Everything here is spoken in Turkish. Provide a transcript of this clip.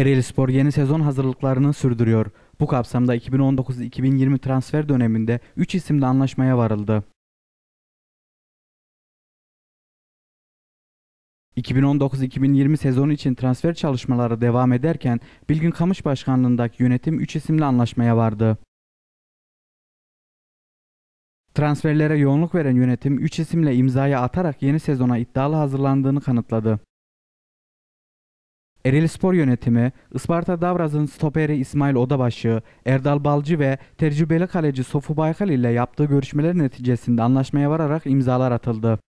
Ereğli Spor yeni sezon hazırlıklarını sürdürüyor. Bu kapsamda 2019-2020 transfer döneminde 3 isimde anlaşmaya varıldı. 2019-2020 sezonu için transfer çalışmaları devam ederken Bilgin Kamış Başkanlığındaki yönetim 3 isimle anlaşmaya vardı. Transferlere yoğunluk veren yönetim 3 isimle imzaya atarak yeni sezona iddialı hazırlandığını kanıtladı. Eril Spor Yönetimi, Isparta Davraz'ın stoperi İsmail Odabaşı, Erdal Balcı ve tecrübeli kaleci Sofu Baykal ile yaptığı görüşmeler neticesinde anlaşmaya vararak imzalar atıldı.